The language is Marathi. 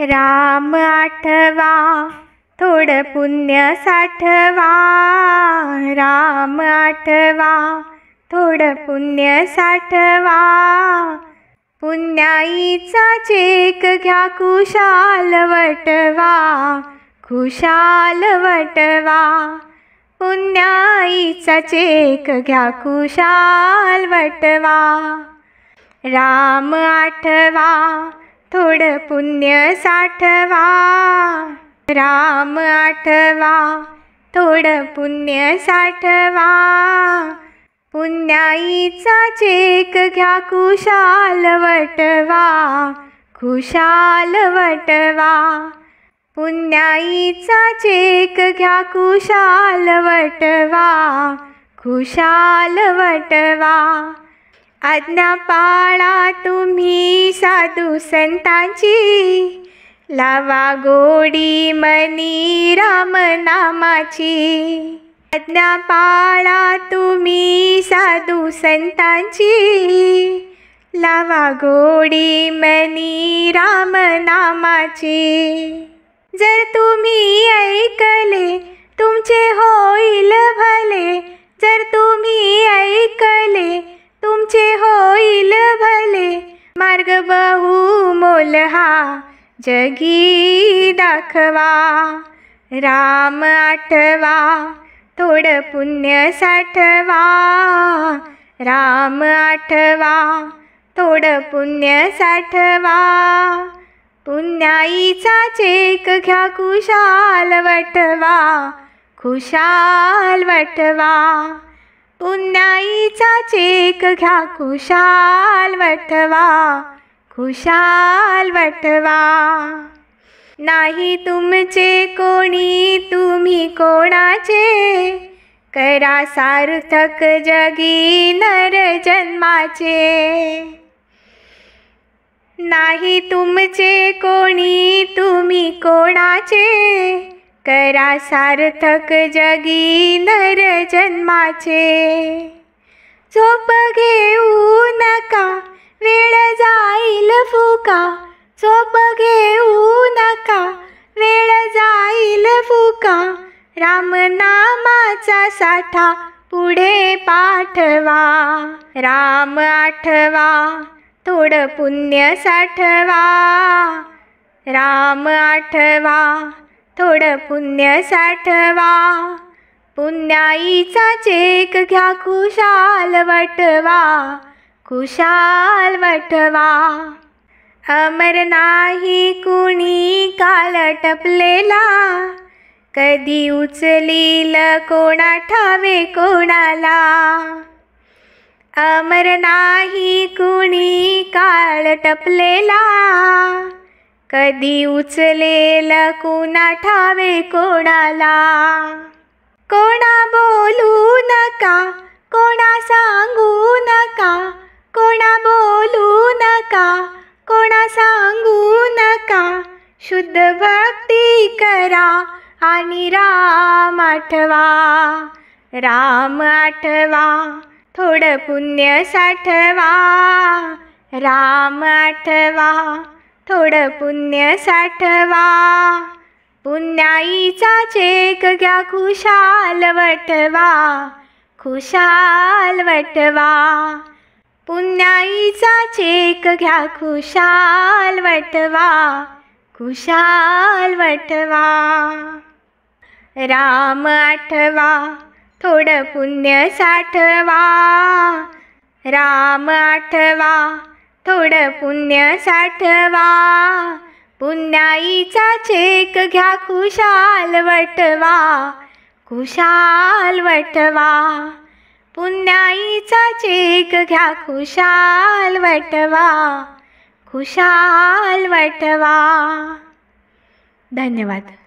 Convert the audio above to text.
राम आठवा थोडं पुण्य साठवा राम आठवा थोडं पुण्य साठवा पुण्याईचा चेक घ्या कुशाल वटवा खुशाल वटवा पुण्याईचा चेक घ्या खुशाल वटवा राम आठवा थोडं पुण्य साठवा राम आठवा थोडं पुण्य साठवा पुण्याईचा चेक घ्या कुशाल वटवा खुशाल वटवा पुण्याईचा चेक घ्या कुशाल वटवा खुशाल वटवा आज्ञा पाळा तुम्ही साधू संतांची लावा गोडी मनी राम नामाची आज्ञा पाळा तुम्ही साधू संतांची लावा गोडी मनी राम नामाची जर तुम्ही ऐकले तुमचे होईल भले जर तुम्ही ऐक जगी दाखवा राम आठवा थोडं पुण्य साठवा राम आठवा थोडं पुण्य साठवा पुण्याईचा चेक घ्या खुशाल वटवा खुशाल वटवा पुण्याईचा चेक घ्या खुशाल वटवा खुशाल वटवा नाही तुमचे कोणी तुम्ही कोणाचे करा सार्थक जगी नर जन्माचे नाही तुमचे कोणी तुम्ही कोणाचे करा सार्थक जगी नर जन्माचे झोप घेऊ नका झोप घेऊ नका वेळ जाईल फुका रामनामाचा साठा पुढे पाठवा राम आठवा थोडं पुण्य साठवा राम आठवा थोडं पुण्य साठवा पुण्याईचा चेक घ्या खुशाल वटवा खुशाल वटवा अमर नाही कुणी काल टपलेला कधी उचलील कोणा ठावे कोणाला अमर नाही कुणी काळ टपलेला कधी उचलेल कुणा ठावे कोणाला कोणा बोलू नका कोणा सांगू नका राम आठवा राम आठवा थोडं पुण्य साठवा राम आठवा थोडं पुण्य साठवा पुण्याईचा चेक घ्या खुशाल वटवा खुशाल वटवा पुण्याईचा चेक घ्या खुशाल वटवा खुशाल वटवा राम आठवा थोडं पुण्य साठवा राम आठवा थोडं पुण्य साठवा पुण्याईचा चेक घ्या खुशाल वटवा खुशाल वटवा पुण्याईचा चेक घ्या खुशाल वटवा खुशाल वटवा धन्यवाद